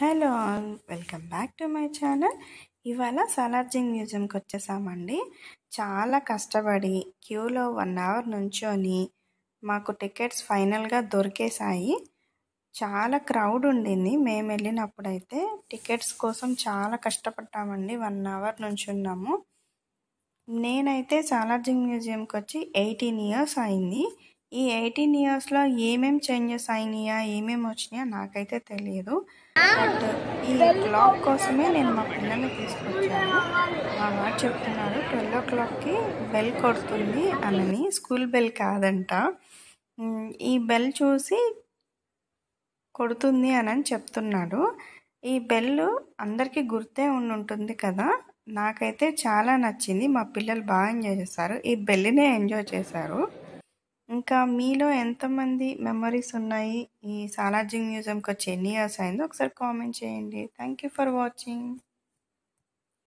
hello all welcome back to my channel ఇవాళ సలార్జింగ్ మ్యూజియంకి వచ్చేసామండి చాలా కష్టపడి క్యూలో వన్ అవర్ నుంచొని మాకు టికెట్స్ ఫైనల్గా దొరికేశాయి చాలా క్రౌడ్ ఉండింది మేము వెళ్ళినప్పుడైతే టికెట్స్ కోసం చాలా కష్టపడ్డామండి వన్ అవర్ నుంచి ఉన్నాము నేనైతే సాలార్జింగ్ మ్యూజియంకి వచ్చి ఎయిటీన్ ఇయర్స్ అయింది ఈ ఎయిటీన్ ఇయర్స్లో ఏమేమి చేంజెస్ అయినాయా ఏమేమి వచ్చినాయా నాకైతే తెలియదు బట్ ఈ క్లాక్ కోసమే నేను మా పిల్లల్ని తీసుకొచ్చాను మా వారు చెప్తున్నారు ట్వెల్వ్ ఓ క్లాక్కి బెల్ కొడుతుంది అని స్కూల్ బెల్ కాదంట ఈ బెల్ చూసి కొడుతుంది అని చెప్తున్నాడు ఈ బెల్ అందరికీ గుర్తే ఉండుంటుంది కదా నాకైతే చాలా నచ్చింది మా పిల్లలు బాగా ఎంజాయ్ చేశారు ఈ బెల్లినే ఎంజాయ్ చేశారు ఇంకా మీలో ఎంతమంది మెమరీస్ ఉన్నాయి ఈ సాలార్జింగ్ మ్యూజియంకి వచ్చి ఎన్ని ఇయర్స్ అయిందో ఒకసారి కామెంట్ చేయండి థ్యాంక్ యూ ఫర్ వాచింగ్